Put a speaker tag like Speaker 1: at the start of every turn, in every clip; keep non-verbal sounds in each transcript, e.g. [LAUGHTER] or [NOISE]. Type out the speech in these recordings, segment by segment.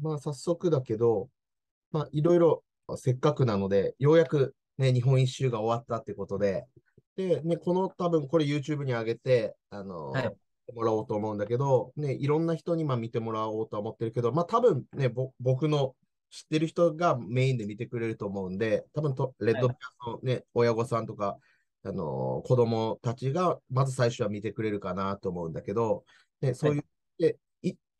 Speaker 1: まあ、早速だけど、まあ、いろいろせっかくなので、ようやくね、日本一周が終わったってことで、で、ね、この多分これ YouTube に上げて、あの、はい、もらおうと思うんだけど、ね、いろんな人にま見てもらおうとは思ってるけど、まあ多分ね、僕の知ってる人がメインで見てくれると思うんで、多分とレッドピアのね、はい、親御さんとか、あの子供たちがまず最初は見てくれるかなと思うんだけど、ね、そういう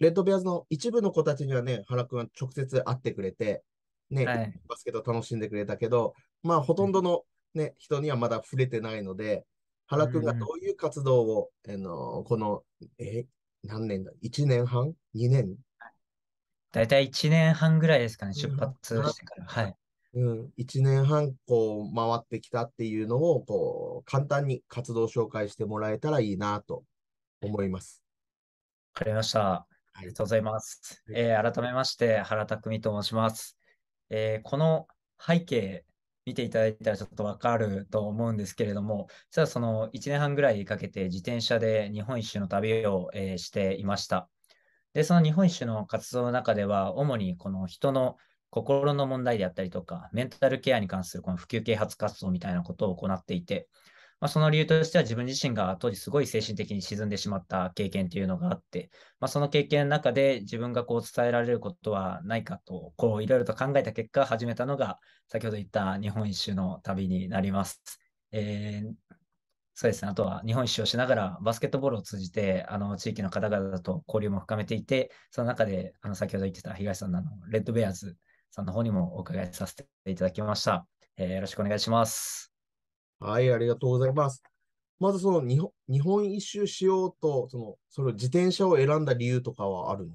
Speaker 1: レッドベアーズの一部の子たちにはね、原くんは直接会ってくれて、ね、はい、バスケット楽しんでくれたけど、まあ、ほとんどのね、うん、人にはまだ触れてないので、原くんがどういう活動を、うん、のこの、え、何年だ ?1 年半 ?2 年
Speaker 2: 大体1年半ぐらいですかね、出発してから。はい。
Speaker 1: うん、1年半こう回ってきたっていうのをこう簡単に活動紹介してもらえたらいいなと思います。
Speaker 2: わかりました。
Speaker 1: ありがとうございます。
Speaker 2: えー、改めまして、原匠と申します。えー、この背景、見ていただいたらちょっとわかると思うんですけれども、実はその1年半ぐらいかけて自転車で日本一周の旅を、えー、していました。で、その日本一周の活動の中では、主にこの人の心の問題であったりとか、メンタルケアに関するこの普及啓発活動みたいなことを行っていて、まあ、その理由としては自分自身が当時すごい精神的に沈んでしまった経験というのがあって、まあ、その経験の中で自分がこう伝えられることはないかと、こういろいろと考えた結果始めたのが、先ほど言った日本一周の旅になります。えー、そうですね。あとは日本一周をしながらバスケットボールを通じて、あの、地域の方々と交流も深めていて、その中で、あの、先ほど言ってた東さんのレッドベアーズさんの方にもお伺いさせていただきました。え
Speaker 1: ー、よろしくお願いします。はい、ありがとうございます。まずその日本日本一周しようと、そのそれ自転車を選んだ理由とかはあるの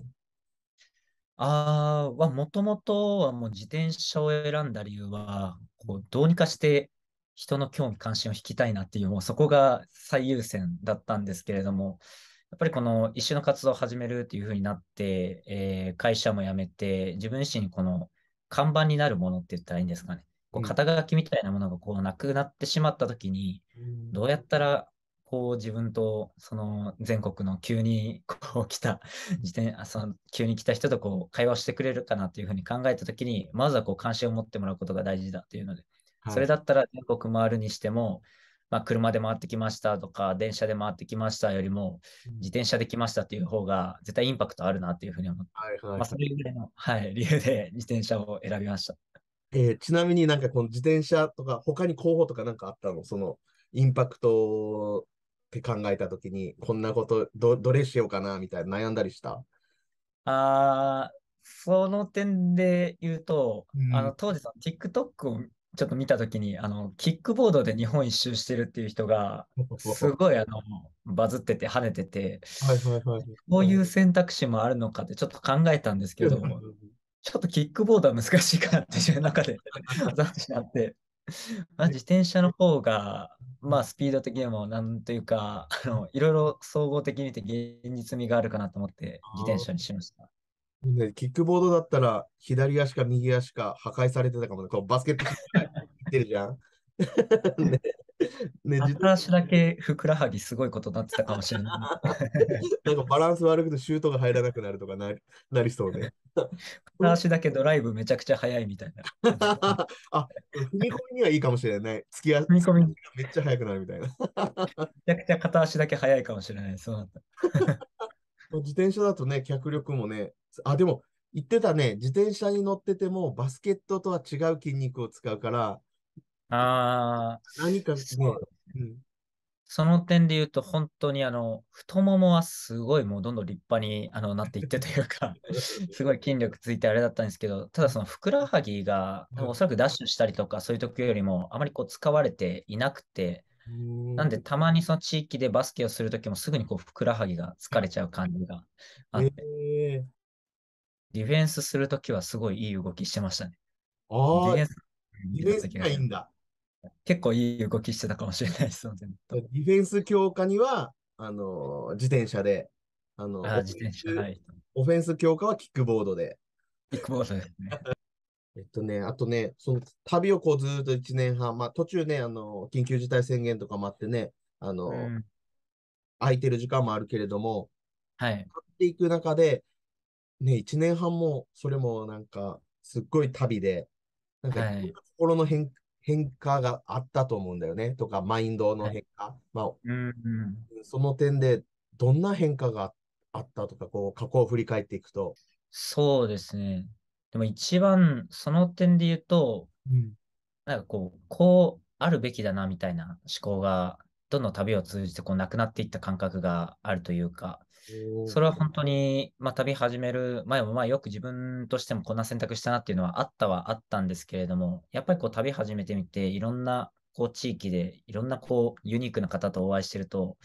Speaker 2: ああ、もともとはもう自転車を選んだ理由は、こうどうにかして人の興味関心を引きたいなっていう、もうそこが最優先だったんですけれども、やっぱりこの一周の活動を始めるっていうふうになって、えー、会社も辞めて、自分自身この看板になるものって言ったらいいんですかね。こう肩書きみたいなものがこうなくなってしまった時に、どうやったらこう自分とその全国の急にこう来た自転その急に来た人とこう会話をしてくれるかなというふうに考えた時にまずはこう関心を持ってもらうことが大事だというので、はい、それだったら全国回るにしても、まあ、車で回ってきましたとか電車で回ってきましたよりも自転車で来ましたという方が絶対インパクトあるなというふうに思って、
Speaker 1: はいはい、まあ、それぐらいの、はい、理由で自転車を選びました。えー、ちなみになんかこの自転車とか、他に候補とかなんかあったのその、インパクトって考えたときに、こんなことど、どれしようかなみたいな悩んだりした
Speaker 2: あー、その点で言うと、うん、あの、当時その TikTok をちょっと見たときに、あの、キックボードで日本一周してるっていう人が、すごいあの、バズってて跳ねてて、こういう選択肢もあるのかってちょっと考えたんですけど、ちょっとキックボードは難しいかなって自分の中でざ [LAUGHS] っなって、まあ、自転車の方が、まあ、スピード的にも、なんというか、あの
Speaker 1: いろいろ総合的に見て現実味があるかなと思って、自転車にしました。ね、キックボードだったら、左足か右足か破壊されてたかもね、こうバスケットてるじゃん。[LAUGHS] ね [LAUGHS] ね、話だけふくらはぎすごいことになってたかもしれない。[LAUGHS] なんかバランス悪くてシュートが入らなくなるとかななりそうね。片足だけドライブめちゃくちゃ速いみたいな。[LAUGHS] あ、踏み込みにはいいかもしれない。突き足がめっちゃ速くなるみたいな。めちゃくちゃ片足だけ速いかもしれない。そうなった。自転車だとね、脚力もね、あ、でも言ってたね、自転車に乗っててもバスケットとは違う筋肉を使うから、ああ。何かすごい。その点で言うと、本当
Speaker 2: にあの、太ももはすごいもうどんどん立派にあのなっていってというか [LAUGHS] すごい筋力ついてあれだったんですけど、ただそのふくらはぎが、おそらくダッシュしたりとか、そういう時よりもあまりこう使われていなくて、
Speaker 1: なんで
Speaker 2: たまにその地域でバスケをする時もすぐにこうふくらはぎが疲れちゃう感じが
Speaker 1: あって、デ
Speaker 2: ィフェンスする時はすごいいい動きしてましたね。ディフェンスがいいんだ。結構いい動きしてたかもしれないです、[LAUGHS]
Speaker 1: ディフェンス強化には、あの、自転車で、あの、あ自転車、い、オフェンス強化はキックボードで。キックボードですね。[LAUGHS] えっとね、あとね、その旅をこうずっと1年半、まあ途中ね、あの、緊急事態宣言とかもあってね、あの、うん、空いてる時間もあるけれども、はい。っていく中で、ね、1年半も、それもなんか、すっごい旅で、なんか、心の変変化があったと思うんだよね、とか、マインドの変化。はい、まあ、うんうん、その点で、どんな変化があったとか、こう、過去を振り返っていくと。そ
Speaker 2: うですね。でも一番、その点で言うと、うん、なんかこう、こうあるべきだな、みたいな思考がとの旅を通じてこうなくなっていった感覚があるというか、それは本当に、まあ、旅始める前もまあよく自分としてもこんな選択したなっていうのはあったはあったんですけれども、やっぱりこう旅始めてみて、いろんなこう地域でいろんなこうユニークな方とお会いしてると、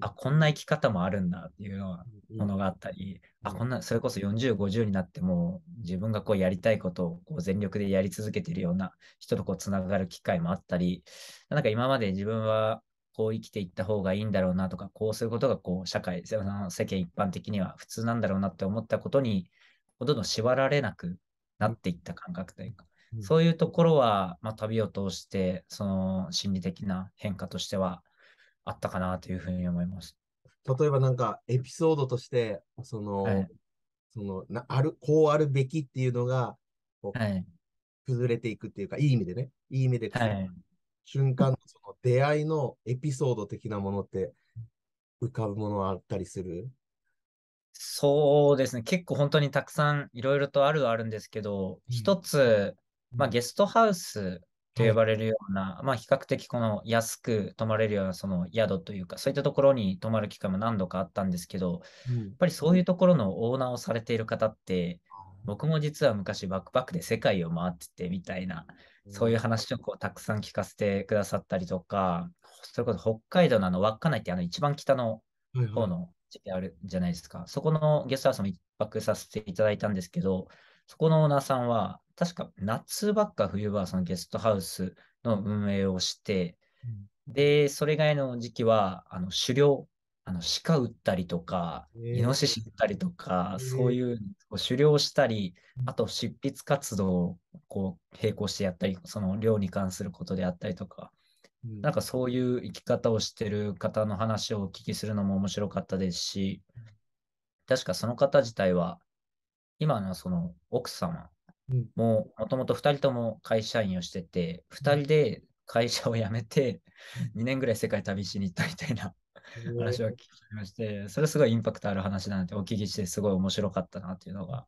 Speaker 2: あこんな生き方もあるんだっていううなものがあったり、あこんなそれこそ4050になっても自分がこうやりたいことをこう全力でやり続けてるような人とこうつながる機会もあったりなんか今まで自分はこう生きていった方がいいんだろうなとか、こうすることがこう社会、世間一般的には普通なんだろうなって思ったことに、どんどん縛られなくなっていった感覚というか、うん、そういうところは、まあ、旅を通して、その心理的な変化としてはあったかなというふうに思いま
Speaker 1: す。例えばなんかエピソードとして、その、はい、そのなあるこうあるべきっていうのがはい、崩れていくっていうか、いい意味でね、いい意味で、はい、瞬間の出会いのエピソード的なものって浮かぶものあったりするそうですね。結構本当にたくさ
Speaker 2: んいろいろとあるはあるんですけど、うん、一つ、まあ、ゲストハウスと呼ばれるような、まあ比較的この安く泊まれるようなその宿というか、そういったところに泊まる機会も何度かあったんですけど、うん、やっぱりそういうところのオーナーをされている方って、僕も実は昔バックパックで世界を回っててみたいなそういう話をこうたくさん聞かせてくださったりとか、それこそ北海道のあの稚内ってあの一番北の方の地域あるじゃないですか、そこのゲストハウスも一泊させていただいたんですけど、そこのオーナーさんは、確か夏ばっか冬はそのゲストハウスの運営をして、うん、で、それ以外の時期はあの狩猟あの鹿撃ったりとか、イノシシ撃ったりとか、そういう狩猟したり、あと執筆活動をこう並行してやったり、その漁に関することであったりとか、なんかそういう生き方をしてる方の話をお聞きするのも面白かったですし、確かその方自体は、今のその奥様も、もともと2人とも会社員をしてて、2人で会社を辞めて、2年ぐらい世界旅しに行ったみたいな話を聞
Speaker 1: きまして、それすご
Speaker 2: いインパクトある話なんで、お聞きしてすごい面白かったなっていうのが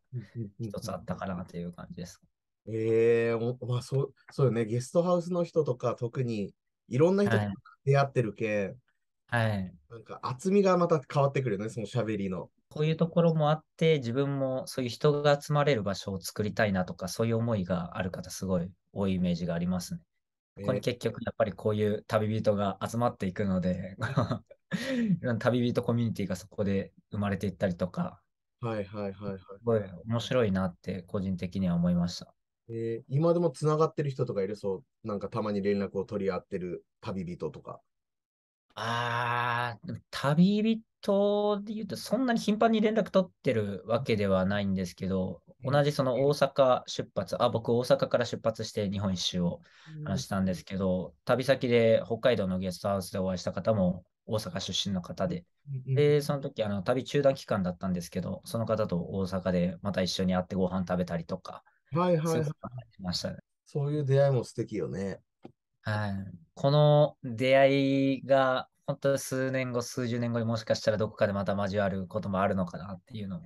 Speaker 2: 一つあったかなという感じです。
Speaker 1: ええー、まあそう、そうよね。ゲストハウスの人とか特にいろんな人と出会ってるけん、はい。なんか厚みがまた変わってくるよね、その喋りの。
Speaker 2: こういうところもあって、自分もそういう人が集まれる場所を作りたいなとか、そういう思いがある方、すごい多いイメージがありますね。これ結局やっぱりこういう旅人が集まっていくので、[LAUGHS] 旅人コミュニティがそこで生まれていったりとか、
Speaker 1: はいはいはいはい。すごい
Speaker 2: 面白いなって個人的には思いました。
Speaker 1: えー、今でもつながってる人とかいるそう、なんかたまに連絡を取り合ってる旅人とか。あー、
Speaker 2: 旅人で言うと、そんなに頻繁に連絡取ってるわけではないんですけど、同じその大阪出発、あ、僕大阪から出発して日本一周をしたんですけど、旅先で北海道のゲストハウスでお会いした方も、大阪出身の方で、で、その時あの旅中断期間だったんですけど、その方と大阪でまた一緒に会ってご飯食べたりとか、
Speaker 1: はいはい、はい、ね。そういう出会いも素敵よね。
Speaker 2: はい。この出会いが、本当数年後、数十年後にもしかしたらどこかでまた交わることもあるのかなっていうのを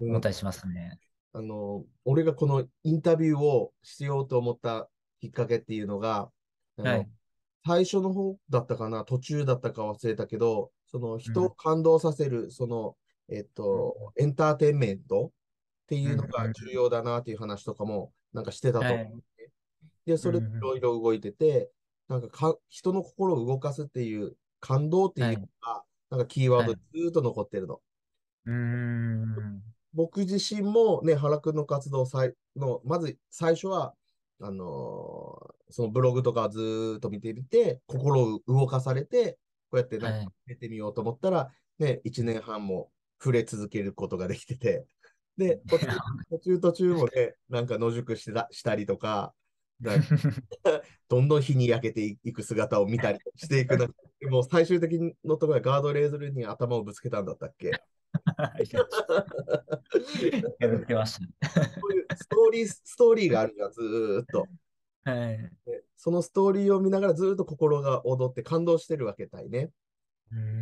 Speaker 2: 思ったりしますね。
Speaker 1: うん、あの、俺がこのインタビューをしようと思ったきっかけっていうのが、はい、最初の方だったかな、途中だったか忘れたけど、その人を感動させる、その、えっと、エンターテインメントっていうのが重要だなっていう話とかもなんかしてたと思って、で、それいろいろ動いてて、なんかか人の心を動かすっていう感動っていうのが、なんかキーワードずっと残ってるの。うん僕自身もね、原くんの活動さいの、まず最初はあのー、そのブログとかずっと見てみて、心を動かされて、こうやってなんか出てみようと思ったら、はい、ね、1年半も触れ続けることができてて、で、途中途中途中もね、なんか野宿したしたりとか、か [LAUGHS] どんどん日に焼けていく姿を見たりしていくもう最終的のところはガードレーズルに頭をぶつけたんだったっけ [LAUGHS] やって [LAUGHS] ました、ね。そういうストーリー、ストーリーがあるじゃん、ずっと。[LAUGHS] はい、そのストーリーを見ながらずっと心が踊って感動してるわけだいね。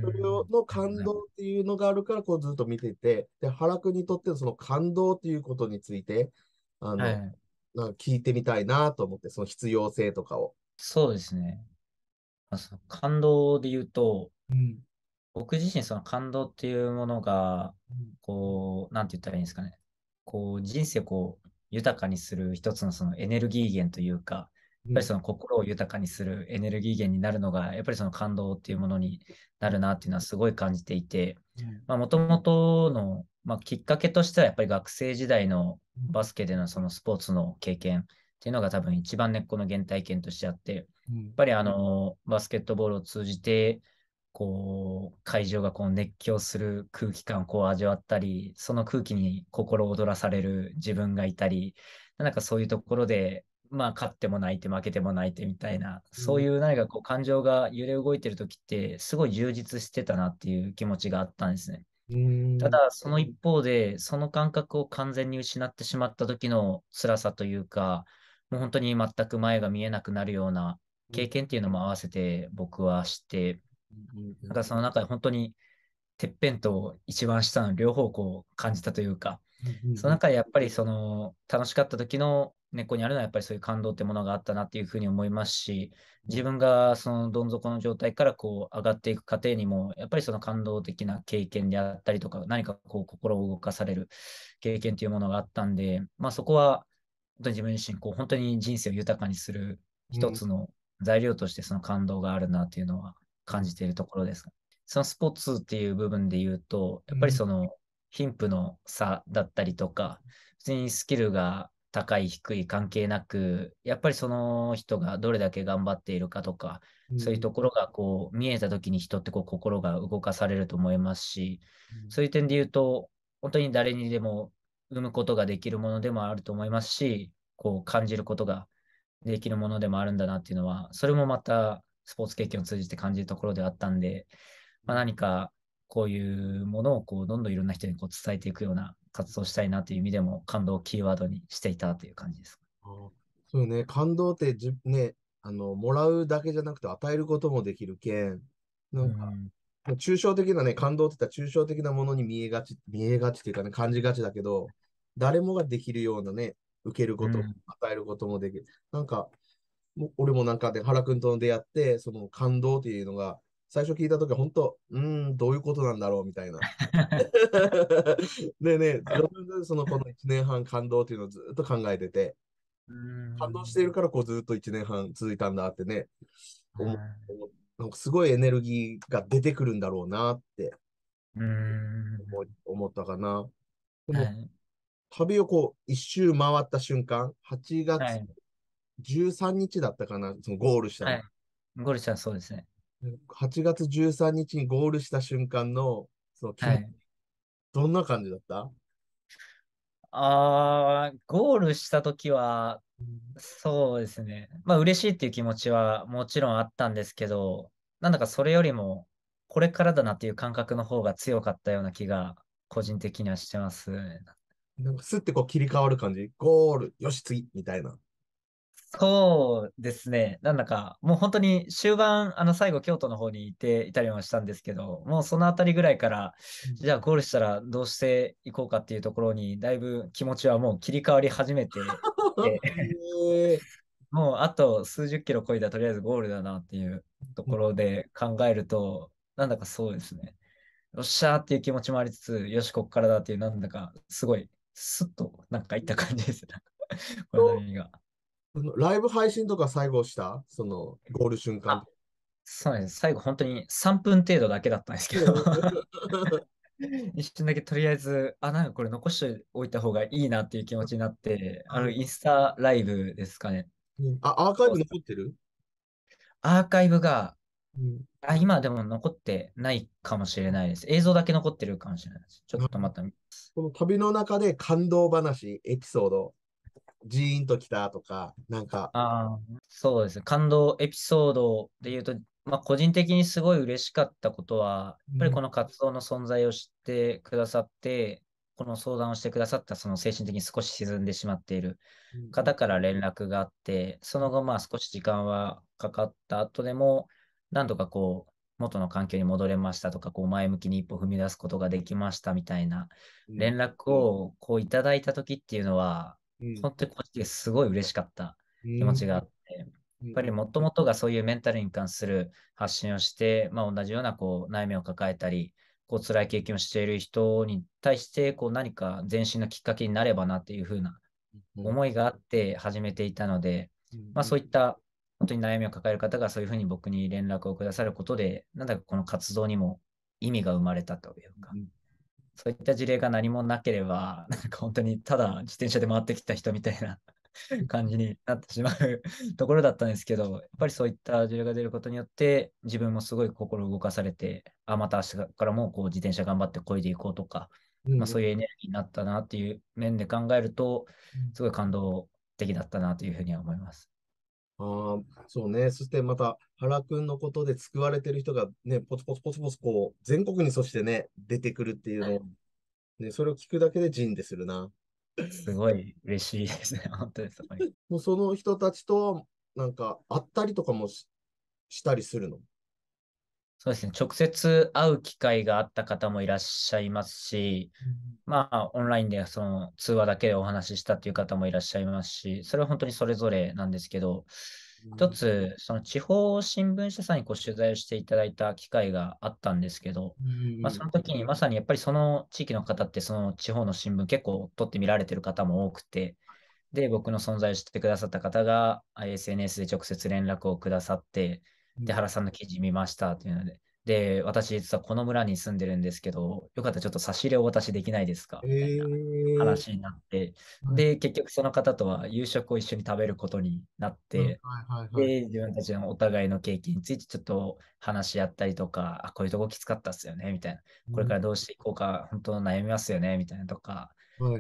Speaker 1: それの感動っていうのがあるから、こうずっと見てて、で、原くんにとってのその感動っていうことについて、あの、はい、なんか聞いてみたいなと思って、その必要性とかを。そうですね。あそ感動で言うと、うん、
Speaker 2: 僕自身その感動っていうものが、こう、なんて言ったらいいんですかね。こう、人生をこう、豊かにする一つのそのエネルギー源というか、やっぱりその心を豊かにするエネルギー源になるのが、やっぱりその感動っていうものになるなっていうのはすごい感じていて、もともとの、まあ、きっかけとしてはやっぱり学生時代のバスケでのそのスポーツの経験っていうのが多分一番根っこの原体験としてあって、やっぱりあの、バスケットボールを通じて、こう、会場がこう熱狂する空気感をこう味わったり、その空気に心躍らされる自分がいたり、なんかそういうところで、まあ、勝っても泣いて、負けても泣いてみたいな、そういう何かこう、感情が揺れ動いてる時って、すごい充実してたなっていう気持ちがあったんですね。ただ、その一方で、その感覚を完全に失ってしまった時の辛さというか、もう本当に全く前が見えなくなるような経験っていうのも合わせて僕はして、なんかその中で本当にてっぺんと一番下の両方向を感じたというか、その中でやっぱりその楽しかった時の根っこにあるのはやっぱりそういう感動ってものがあったなっていうふうに思いますし、自分がそのどん底の状態からこう上がっていく過程にも、やっぱりその感動的な経験であったりとか、何かこう心を動かされる経験というものがあったんで、まあそこは本当に自分自身こう本当に人生を豊かにする一つの材料としてその感動があるなっていうのは感じているところです。そのスポーツっていう部分で言うと、やっぱりその、貧富の差だったりとか、普通にスキルが高い、低い関係なく、やっぱりその人がどれだけ頑張っているかとか、そういうところがこう見えた時に人ってこう心が動かされると思いますし、そういう点で言うと、本当に誰にでも生むことができるものでもあると思いますし、こう感じることができるものでもあるんだなっていうのは、それもまたスポーツ経験を通じて感じるところであったんで、まあ、何かこういうものをこうどんどんいろんな人にこう伝えていくような活動したいなという意味でも感動をキーワードにしていたという感じです。
Speaker 1: そうね、感動ってじ、ね、あのもらうだけじゃなくて与えることもできるけん、なんか、うん、抽象的なね、感動って言ったら抽象的なものに見えがち、見えがちというかね、感じがちだけど、誰もができるようなね、受けること、与えることもできる。うん、なんか、俺もなんかで原くんと出会って、その感動っていうのが、最初聞いたときは本当、うん、どういうことなんだろうみたいな。[LAUGHS] [LAUGHS] でね、そのこの1年半感動っていうのをずっと考えてて、感動しているからこうずっと1年半続いたんだってね、思なんかすごいエネルギーが出てくるんだろうなって思ったかな。でも、旅をこう一周回った瞬間、8月13日だったかな、そのゴールしたはい、ゴールしたそうですね。8月13日にゴールした瞬間の、その、はい、どんな感じだった
Speaker 2: ああ、ゴールした時は、そうですね。まあ、嬉しいっていう気持ちはもちろんあったんですけど、なんだかそれよりも、これからだなっていう感覚の方が強かったような気が、個人的にはしてます。なんか、すってこう切り替わる感じ。ゴール、よし、次みたいな。そうですね。なんだか、もう本当に終盤、あの最後京都の方にいていたりもしたんですけど、もうそのあたりぐらいから、じゃあゴールしたらどうしていこうかっていうところに、だいぶ気持ちはもう切り替わり始めて、
Speaker 1: [LAUGHS]
Speaker 2: もうあと数十キロ超えたとりあえずゴールだなっていうところで考えると、なんだかそうですね。よっしゃーっていう気持ちもありつつ、よし、こっからだっていう、なんだかすごい、すっと
Speaker 1: なんかいった感じです。[LAUGHS] この波が。ライブ配信とか最後したそのゴール瞬間。そうです。最後本当に3分程度だけだったんですけど。
Speaker 2: [LAUGHS] 一瞬だけとりあえず、あ、なんかこれ残しておいた方がいいなっていう気持ちになって、あの、インスタライブですかね。うん、あ、アーカイブ残ってるアーカイブが、うん、あ今でも残ってないかもしれないです。映像だけ残ってるかもしれないです。ちょっとまた。こ
Speaker 1: の旅の中で感動話、エピソード、ジーンときたとか、なんか。あそうですね。感
Speaker 2: 動エピソードで言うと、まあ、個人的にすごい嬉しかったことは、やっぱりこの活動の存在を知ってくださって、うん、この相談をしてくださったその精神的に少し沈んでしまっている方から連絡があって、その後まあ少し時間はかかった後でも、なんとかこう、元の環境に戻れましたとか、こう前向きに一歩踏み出すことができましたみたいな連絡をこういただいた時っていうのは、本当にこっちにすごい嬉しかった気持ちがあって、やっぱりもともとがそういうメンタルに関する発信をして、まあ、同じようなこう悩みを抱えたり、こう辛い経験をしている人に対してこう何か前進のきっかけになればなっていうふうな思いがあって始めていたので、まあ、そういった本当に悩みを抱える方がそういうふうに僕に連絡をくださることで、なんだかこの活動にも意味が生まれたというか、そういった事例が何もなければ、[LAUGHS] なんか本当にただ自転車で回ってきた人みたいな [LAUGHS] 感じになってしまう [LAUGHS] ところだったんですけど、やっぱりそういった事例が出ることによって、自分もすごい心動かされて、あ、また明日からもこう自転車頑張ってこいでいこうとか、うん、まあ、そういうエネルギーになったなっていう面で考えると、すごい感動的だったなというふうには思います。
Speaker 1: あそうね。そしてまた、原くんのことで救われてる人がね、ポツポツポツポツこう、全国にそしてね、出てくるっていうの、ね、それを聞くだけでジンでするな。すごい嬉しいですね、[LAUGHS] 本当にそこに。もうその人たちと、なんか、会ったりとかもしたりするの
Speaker 2: そうですね、直接会う機会があった方もいらっしゃいますし、うん、まあ、オンラインでその通話だけでお話ししたっていう方もいらっしゃいますし、それは本当にそれぞれなんですけど、1一つ、その地方新聞社さんにこう取材をしていただいた機会があったんですけど、まあ、その時にまさにやっぱりその地域の方って、その地方の新聞結構取って見られてる方も多くて、で、僕の存在を知ってくださった方が SNS で直接連絡をくださって、で、原さんの記事見ましたというので、で、私実はこの村に住んでるんですけど、よかったらちょっと差し入れをお渡しできないですかみ
Speaker 1: たいな話になっ
Speaker 2: て、えー、で、結局その方とは夕食を一緒に食べることになって、で、自分たちのお互いの経験についてちょっと話し合ったりとか、あ、こういうとこきつかったっすよね、みたいな。これからどうしていこうか、本当悩みますよね、みたいなとか、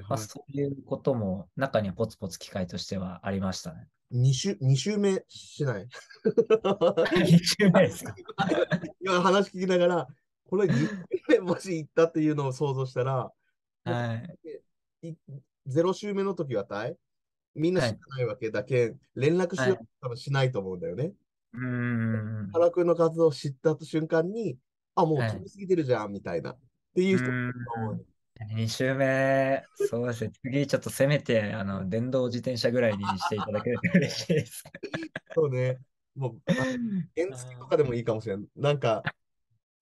Speaker 2: まそういうことも中にはポツポツ機会としてはありましたね。
Speaker 1: 二週、二週目しない。2 [LAUGHS] 週目ですか [LAUGHS] 今話聞きながら、これ2週目もし行ったっていうのを想像したら、はい、ゼロ週目の時はたいみんな知らないわけだけ、はい、連絡しようと、はい、しないと思うんだよね。うん。原くんの活動を知った瞬間に、あ、もう飛びすぎてるじゃん、みたいな。っ
Speaker 2: ていう人もいると思う。2周目、そうですね、次ちょっとせめてあの電動自転車ぐらいにしていただけると嬉しいです。
Speaker 1: [LAUGHS] そうね、もう、原付とかでもいいかもしれない。なんか、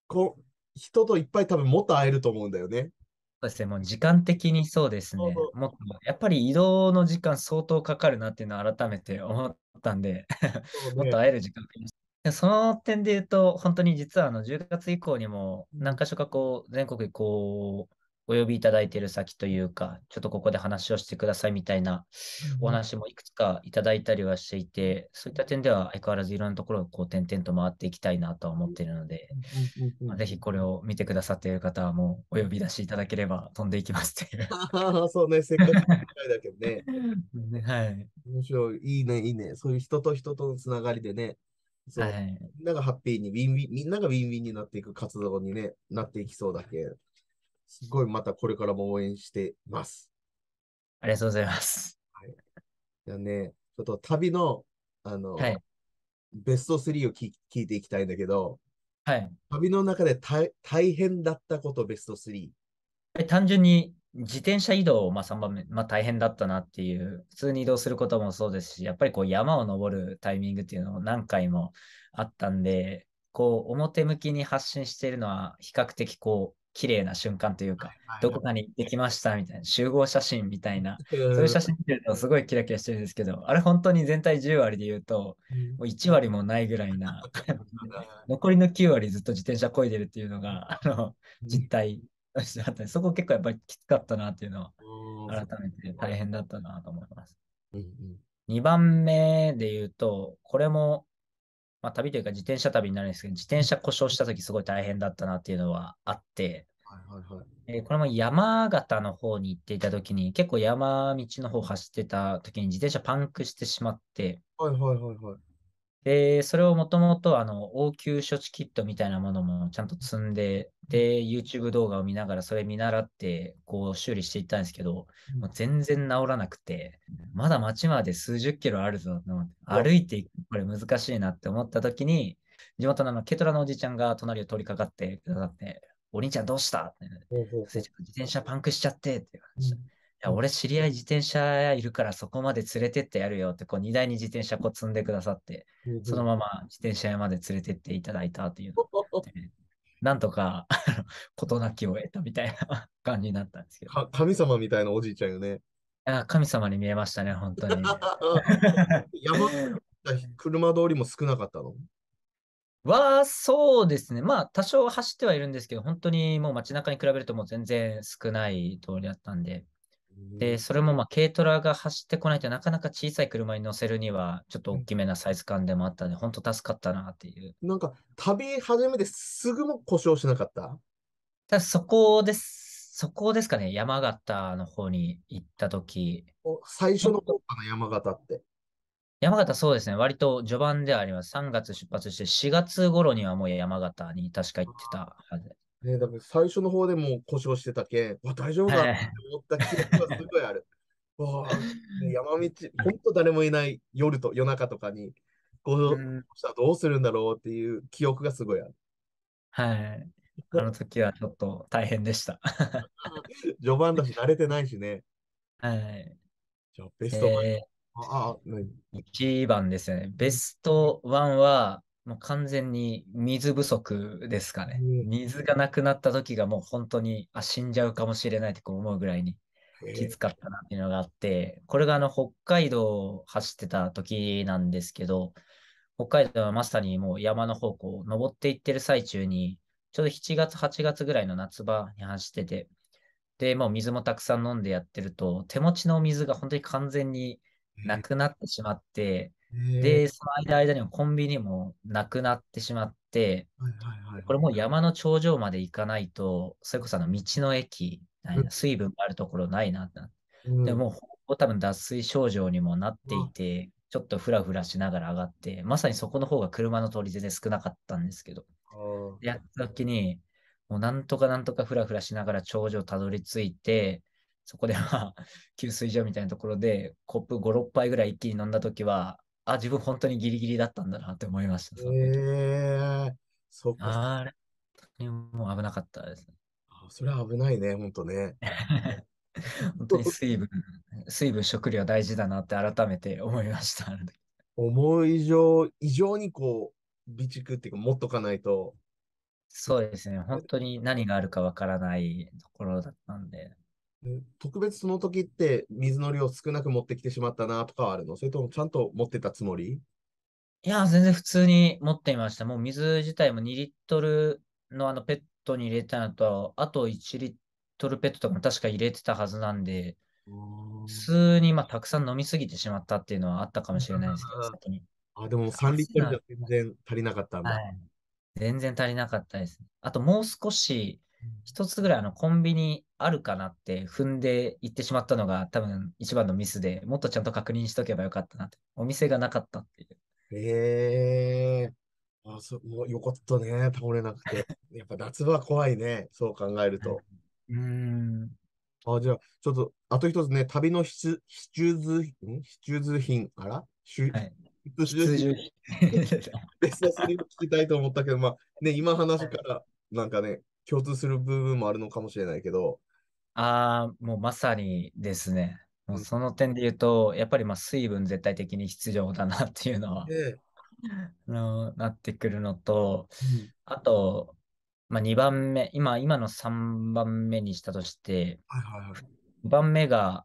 Speaker 1: こ人といっぱい多分もっと会えると思うんだよね。そうですね、もう時間的にそうですね、もっとやっ
Speaker 2: ぱり移動の時間相当かかるなっていうのを改めて思ったんで、ね、[LAUGHS] もっと会える時間その点で言うと、本当に実はあの10月以降にも何か所かこう全国にこうお呼びいただいている先というか、ちょっとここで話をしてくださいみたいなお話もいくつかいただいたりはしていて、そういった点では相変わらずいろんなところをこう点々と回っていきたいなとは思っているので、まあ、ぜひこれを見てくださっている方
Speaker 1: はもうお呼び出しいただければ飛んでいきますいう。あそうね、せっかくだけどね。ねはい。面白い、いいね、いいね。そういう人と人とのつながりでね、そう、はい、みんながハッピーに、ウィンウィン、みんながウィンウィンになっていく活動に、ね、なっていきそうだけ。すごいまたこれからも応援してます。ありがとうございます。はい、じゃあね、ちょっと旅の、あの、はい、ベスト3を聞聞いていきたいんだけど、はい、旅の中で大大変だったことベスト3。単純
Speaker 2: に自転車移動、まあ、3番目、まあ、大変だったなっていう、普通に移動することもそうですし、やっぱりこう山を登るタイミングっていうのを何回もあったんで、こう表向きに発信しているのは比較的こ綺麗な瞬間というか、どこかに行ってきましたみたいな、集合写真みたいな、そういう写真見てるとすごいキラキラしてるんですけど、あれ本当に全体10割で言うと、もう1割もないぐらいな、[LAUGHS] 残りの9割ずっと自転車こいでるっていうのが、あの、実態としてあったそこ結構やっぱりきつかったなっていうのは、改めて大変だったなと思います。2番目で言うと、これもまあ、旅というか自転車旅になるんですけど、自転車故障したときすごい大変だったなっていうのはあって、はいはい、はい、これも山形の方に行っていたときに、結構山道の方走ってたときに自転車パンクしてしまって、
Speaker 1: はいはいはいはい。
Speaker 2: で、それをもともとあの応急処置キットみたいなものもちゃんと積んで、で、YouTube 動画を見ながらそれ見習って、こう修理していったんですけど、もう全然治らなくて、まだ街まで数十キロあるぞと思って、歩いていく、これ難しいなって思った時に、地元のあのケトラのおじちゃんが隣を取りかかってくださって、お兄ちゃんどうしたって、自転車パンクしちゃってって言われました。うんや、俺知り合い自転車いるからそこまで連れてってやるよって、こう荷台に自転車こう積んでくださって、そのまま自転車屋まで連れてっていただいたっていうなんとか [LAUGHS] 事なきを得たみたいな [LAUGHS] 感じになったんですけど。
Speaker 1: 神様みたいなおじいちゃんよね。あ
Speaker 2: 神様に見えましたね、本当に。[LAUGHS] 山車通りも少なかったのは、そうですね。まあ、多少走ってはいるんですけど、本当にもう街中に比べるともう全然少ない通りだったんで、で、それもまあ軽トラが走ってこないとなかなか小さい車に乗せるにはちょっと大きめなサイズ感でもあったんで、本当助かったなっていう。
Speaker 1: なんか旅始めてすぐも故障しなかった
Speaker 2: ただそこです、そこですかね、山形の方に行った時最初の方かな、山形って。山形そうですね、割と序盤ではあります。3月出発して4月頃にはもう山形に確か行ってた
Speaker 1: はず。ね、多分最初の方でも故障してたけん、わ大丈夫だって思った記憶がすごいある。[LAUGHS] わ山道、本当誰もいない夜と夜中とかに、したらどうするんだろうっていう記憶がすごいある。
Speaker 2: はい。あの時はちょっと大変でした。[LAUGHS] 序
Speaker 1: 盤だし、慣れてないしね。はい。
Speaker 2: じゃあ、ベスト1。えー、ああ、1番ですよね。ベストワンは、もう完全に水不足ですかね。水がなくなった時がもう本当に、あ、死んじゃうかもしれないって思うぐらいにきつかったなっていうのがあって、これがあの北海道を走ってた時なんですけど、北海道はまさにもう山の方向、登っていってる最中に、ちょうど7月、8月ぐらいの夏場に走ってて、で、もう水もたくさん飲んでやってると、手持ちの水が本当に完全になくなってしまって、
Speaker 1: で、その間にも
Speaker 2: コンビニもなくなってしまって、はいこれもう山の頂上まで行かないと、それこそあの道の駅、うん、水分があるところないなってなうん、でもう多分脱水症状にもなっていて、ちょっとふらふらしながら上がって、まさにそこの方が車の通り全然少なかったんですけど、やった時に、もうなんとかなんとかふらふらしながら頂上たどり着いて、そこでは [LAUGHS] 給水所みたいなところでコップ5、6杯ぐらい一気に飲んだ時は、あ、自分本当にギリギリだったんだなって
Speaker 1: 思いました。えー、そっか。あれ、もう危なかったですね。あそれは危ないね、本当ね。[LAUGHS]
Speaker 2: 本当に水分、水分、食料大事だなって改めて思いました。
Speaker 1: 思う以上、以上にこう、備蓄っていうか、持っとかないと。そうですね、本当に何があるかわからないところだったんで。特別その時って水の量少なく持ってきてしまったなとかあるのそれともちゃんと持ってたつもり
Speaker 2: いや、全然普通に持っていました。もう水自体も2リットルのあのペットに入れたのと、あと1リットルペットとかも確か入れてたはずなんで、普通にまあたくさん飲みすぎてしまったっていうのはあったかもしれないですけど、先に。あ、でも3リットルじゃ全然足りなかったんだ。はい、全然足りなかったです。あともう少し、一つぐらいあのコンビニあるかなって踏んでいってしまったのが多分一番のミスでもっとちゃんと確認しとけばよかったなってお店がなかったってい
Speaker 1: う。へえー、あそもうよかったね倒れなくて [LAUGHS] やっぱ夏場は怖いねそう考えると。うん。あじゃあちょっとあと一つね旅の必必需品あらはい必需品。ベスト3を聞きたいと思ったけど、まあね、今話からなんかね、共通する部分もあるのかもしれないけど。
Speaker 2: ああ、もうまさにですね。もうその点で言うと、やっぱりまあ水分絶対的に必要だなっていうのは、なってくるのと、うん、あと、まあ、2番目、今、今の3番目にしたとして、はいはいはい、2番目が、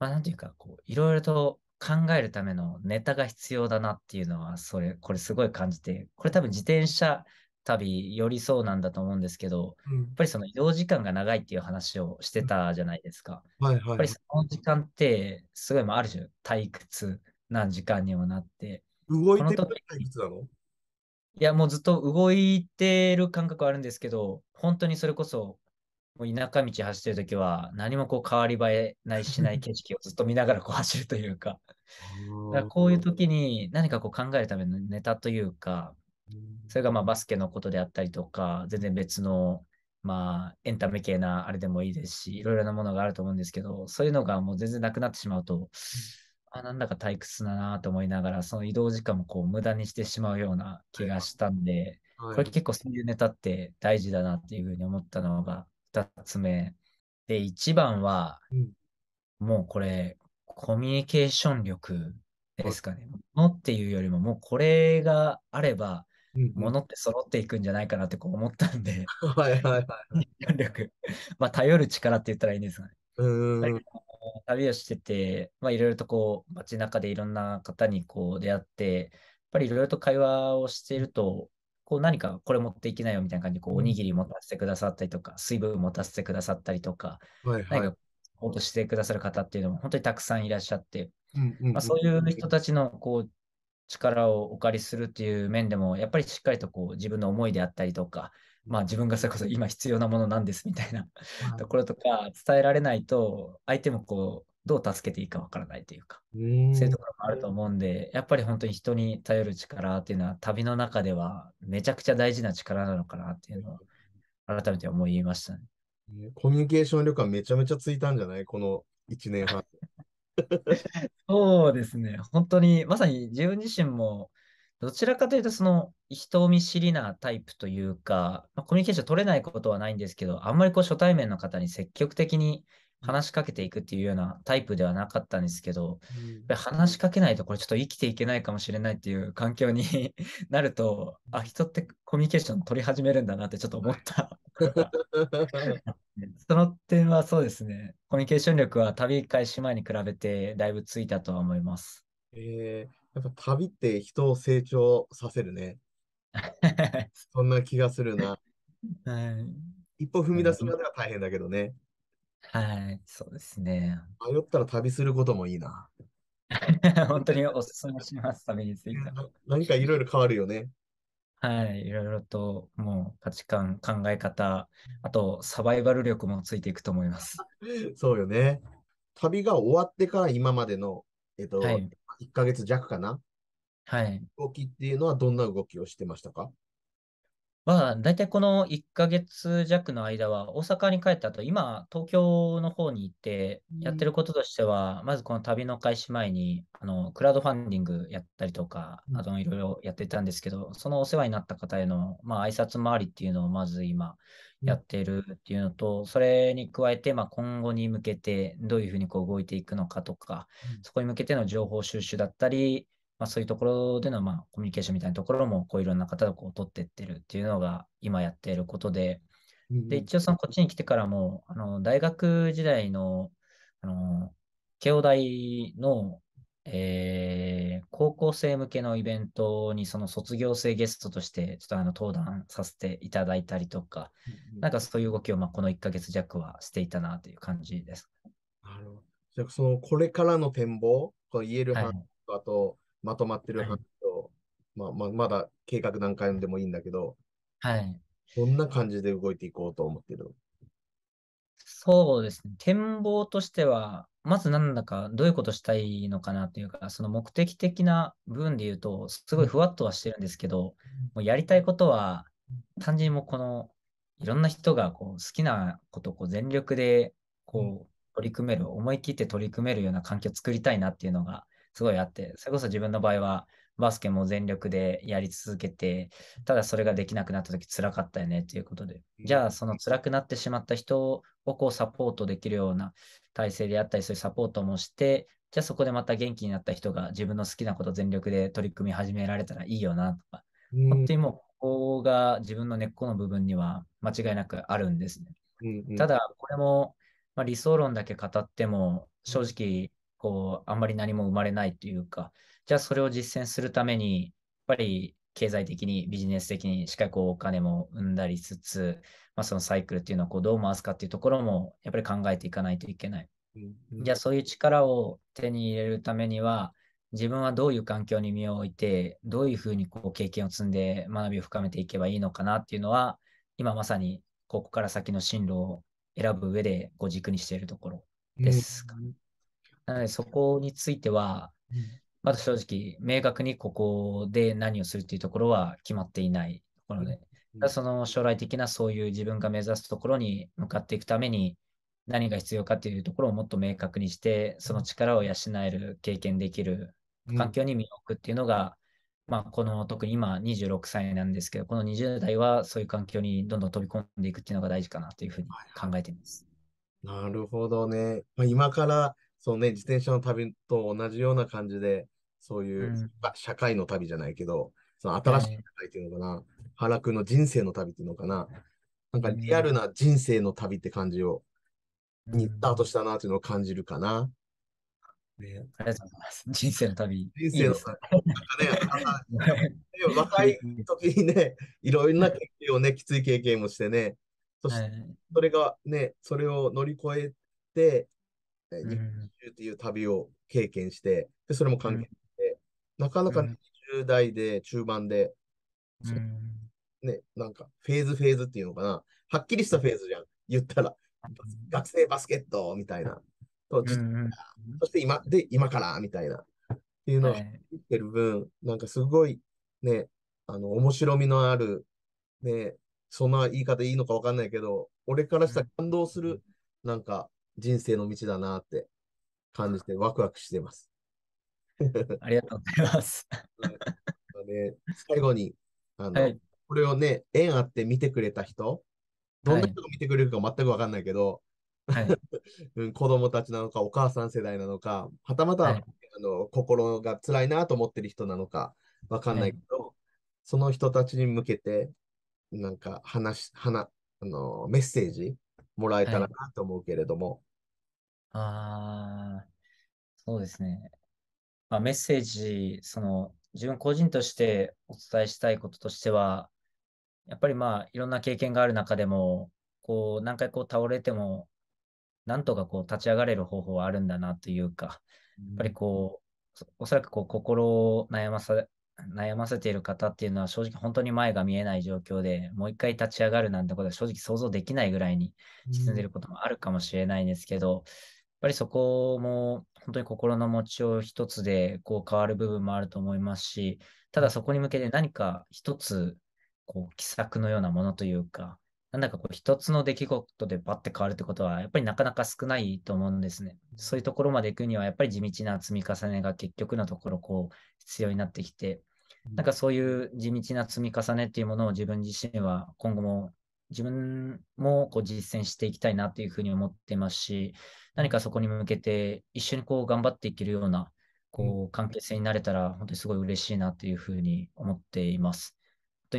Speaker 2: まあ、なんていうか、こう、いろいろと考えるためのネタが必要だなっていうのは、それ、これすごい感じて、これ多分自転車旅よりそうなんだと思うんですけど、うん、やっぱりその移動時間が長いっていう話をしてたじゃないですか。うんはいはい、やっぱりその時間って、すごい、まあ、じる種退屈な時間にもなって。動いてる退屈なのいや、もうずっと動いてる感覚はあるんですけど、本当にそれこそ、もう田舎道走ってるときは、何もこう変わり映えないしない景色をずっと見ながらこう走るというか、[LAUGHS] かこういう時に何かこう考えるためのネタというか、それがまあバスケのことであったりとか、全然別の、まあ、エンタメ系なあれでもいいですし、いろいろなものがあると思うんですけど、そういうのがもう全然なくなってしまうと、あなんだか退屈だなと思いながら、その移動時間もこう無駄にしてしまうような気がしたんで、はい、これ結構そういうネタって大事だなっていうふうに思ったのが2つ目。で、1番は、うん、もうこれ、コミュニケーション力ですかね。も、はい、っていうよりも、もうこれがあれば、ものって揃っていくんじゃないかなってこう思ったんで
Speaker 1: [LAUGHS] はいはい、はい。
Speaker 2: 力。まあ、頼る力って言ったらいいんですがね。うん旅をしてて、まあ、いろいろとこう街中でいろんな方にこう出会って、やっぱりいろいろと会話をしていると、こう何かこれ持っていけないよみたいな感じでこうおにぎり持たせてくださったりとか、水分持たせてくださったりとか、はいはい、何かこうとしてくださる方っていうのも本当にたくさんいらっしゃって、まそういう人たちのこう力をお借りするっていう面でも、やっぱりしっかりとこう自分の思いであったりとか、まあ自分がそれこそ今必要なものなんですみたいな [LAUGHS] ところとか伝えられないと、相手もこう、どう助けていいかわからないというか、
Speaker 1: そういうとこ
Speaker 2: ろもあると思うんで、やっぱり本当に人に頼る力っていうのは旅の中ではめちゃくちゃ大事な力なのかなっていうのを改めて
Speaker 1: 思いましたね。コミュニケーション力はめちゃめちゃついたんじゃないこの1年半。そうですね。本当に、まさに自分自身も、ど
Speaker 2: ちらかというと、その人見知りなタイプというか、まあ、コミュニケーション取れないことはないんですけど、あんまりこう初対面の方に積極的に話しかけていくっていうようなタイプではなかったんですけど、うん、話しかけないとこれちょっと生きていけないかもしれないっていう環境になると、あ、人ってコミュニケーション取り始めるんだなってちょっと思った。[LAUGHS] その点はそうですね、コミュニケーション力は旅開始前に比べてだいぶついたとは思います。えー、やっぱ旅って人を成長
Speaker 1: させるね。[LAUGHS] そんな気がするな。はい、一歩踏み出すまでは大変だけどね。はい、そうですね。迷ったら旅することもいいな。[LAUGHS] 本当におすすめします、旅について何かいろいろ変わるよね。
Speaker 2: はい、いろいろともう価値観、考え方、
Speaker 1: あとサバイバル力もついていくと思います。[LAUGHS] そうよね。旅が終わってから今までの、えっと、はい、1ヶ月弱かな。はい。動きっていうのはどんな動きをしてましたか
Speaker 2: まあ、大体この1ヶ月弱の間は、大阪に帰った後、今、東京の方に行って、やってることとしては、まずこの旅の開始前に、あの、クラウドファンディングやったりとか、あの、いろいろやってたんですけど、そのお世話になった方への、まあ、挨拶回りっていうのをまず今、やってるっていうのと、それに加えて、まあ、今後に向けてどういうふうにこう動いていくのかとか、そこに向けての情報収集だったり、まあ、そういうところでの、まあ、コミュニケーションみたいなところもこういろんな方とこう取ってってるっていうのが今やっていることで、で一応そのこっちに来てからもあの大学時代のあの慶応大の、えー、高校生向けのイベントにその卒業生ゲストとしてちょっとあの登壇させていただいたりとか、うん、なんかそういう動きを、まあ、この1ヶ月弱はしていたなという感じです。な
Speaker 1: るほどじゃあそのこれからの展望、こ言える範囲と、はい、あと、まとまってる話と、はい、まあ、まだ計画何回でもいいんだけど、はい。どんな感じで動いていこうと思ってる
Speaker 2: そうですね。展望としては、まずなんだかどういうことしたいのかなというか、その目的的な部分で言うと、すごいふわっとはしてるんですけど、もうやりたいことは、単純にもこの、いろんな人がこう好きなことをこう全力でこう取り組める、思い切って取り組めるような環境を作りたいなっていうのがすごいあって、それこそ自分の場合は、バスケも全力でやり続けて、ただそれができなくなった時辛かったよねということで、じゃあその辛くなってしまった人をこうサポートできるような体制であったり、そういうサポートもして、じゃあそこでまた元気になった人が自分の好きなこと全力で取り組み始められたらいいよなとか、本当にもうここが自分の根っこの部分には間違いなくあるんですね。ただこれも、まあ、理想論だけ語っても正直こう、あんまり何も生まれないというか、じゃあそれを実践するために、やっぱり経済的にビジネス的にしっかりこうお金も生んだりつつ、まあ、そのサイクルっていうのをこうどう回すかっていうところもやっぱり考えていかないといけない。じゃあそういう力を手に入れるためには自分はどういう環境に身を置いてどういうふうにこう経験を積んで学びを深めていけばいいのかなっていうのは今まさにここから先の進路を選ぶ上でご軸にしているところですか、なので、そこについては、まだ正直、明確にここで何をするっていうところは決まっていないところで、その将来的なそういう自分が目指すところに向かっていくために、何が必要かっていうところをもっと明確にして、その力を養える、経験できる環境に身を置くっていうのが、まあ、この特に今26歳なんですけど、この20代はそういう環境にどんどん飛び込んでいくっていうのが大事かなというふうに考えています。
Speaker 1: なるほどね。まあ、今からそうね、自転車の旅と同じような感じで、そういう、うん、社会の旅じゃないけど、その新しい社会っていうのかな、原くんの人生の旅っていうのかな、なんかリアルな人生の旅って感じを、にスタートしたなっていうのを感じるかな。ね、ありがとうございます。人生の旅。人生の旅。いいね、若い時にね、いろいろな経験をね、きつい経験もしてね、そして、それがね、それを乗り越えて、日中っていう旅を経験して、でそれも関係して、なかなか、20代で中盤で、ね、なんかフェーズフェーズっていうのかな、はっきりしたフェーズじゃん、言ったら。学生バスケットみたいな。とそして今、で、今からみたいな。っていうのを言ってる分、はい、なんかすごいね、あの、面白みのある、ね、そんな言い方いいのかわかんないけど、俺からしたら感動する、なんか、人生の道だなって感じてワクワクしてます。[LAUGHS] ありがとうございます。最後にあの、はい、これをね、縁あって見てくれた人、どんな人が見てくれるか全く分かんないけど、はい [LAUGHS] うん、子供たちなのか、お母さん世代なのか、はたまた、はい、あの心が辛いなと思ってる人なのか分かんないけど、はい、その人たちに向けて、なんか話、話あのメッセージもらえたらなと思うけれども。はい、ああ、
Speaker 2: そうですね。まあ、メッセージ、その自分個人としてお伝えしたいこととしては、やっぱりまあいろんな経験がある中でも、こう何回こう倒れても、なんとかこう立ち上がれる方法はあるんだなというか、やっぱりこう、おそらくこう心を悩まさ悩ませている方っていうのは正直本当に前が見えない状況でもう一回立ち上がるなんてことは正直想像できないぐらいに沈んでることもあるかもしれないんですけど、うん、やっぱりそこも本当に心の持ちを一つでこう変わる部分もあると思いますしただそこに向けて何か一つこう奇策のようなものというかなんだかこう一つの出来事でバッて変わるってことは、やっぱりなかなか少ないと思うんですね。そういうところまで行くには、やっぱり地道な積み重ねが結局のところ、こう、必要になってきて、なんかそういう地道な積み重ねっていうものを自分自身は今後も自分もこう実践していきたいなというふうに思ってますし、何かそこに向けて一緒にこう頑張っていけるようなこう関係性になれたら本当にすごい嬉しいなというふうに思っています。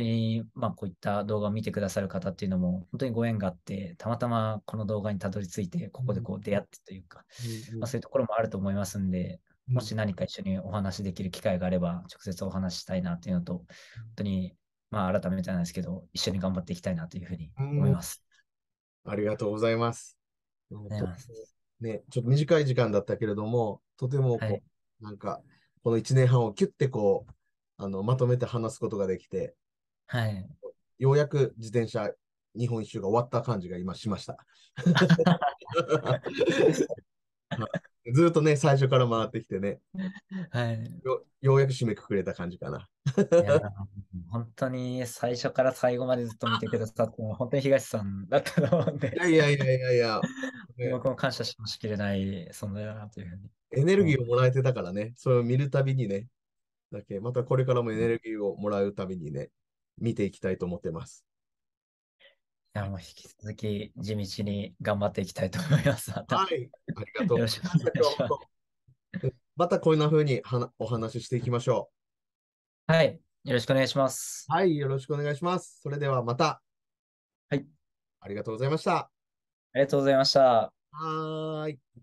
Speaker 2: 当に、まあ、こういった動画を見てくださる方っていうのも、本当にご縁があって、たまたまこの動画にたどり着いて、ここでこう出会ってというか、うん、まあ、そういうところもあると思いますんで、もし何か一緒にお話しできる機会があれば、直接お話したいなというのと、本当に、まあ、改めてなんですけど、一緒に頑張っていきたいなというふうに思います。
Speaker 1: うん、ありがとうございます。ね、ちょっと短い時間だったけれども、とてもこう、はい、なんか、この1年半をキュッてこう、あの、まとめて話すことができて、はい。ようやく自転車日本一周が終わった感じが今しました。[LAUGHS] ずっとね、最初から回ってきてね、はい、よようやく締めくくれた感じかな。
Speaker 2: 本当に最初から最後までずっと見てくださったのは本当に東さんだったと
Speaker 1: 思うんで。いやいやいやいやいや。ね、[LAUGHS] 僕も感謝ししきれない存在だなというふうに。エネルギーをもらえてたからね、それを見るたびにね、だけまたこれからもエネルギーをもらうたびにね、見ていきたいと思ってます。いやもう引き続き地道に頑張っていきたいと思います。はい、ありがとう。ままたこんな風にはお話ししていきましょう。はい、よろしくお願いします。はい、よろしくお願いします。それではまた。はい。ありがとうございました。ありがとうございました。はい。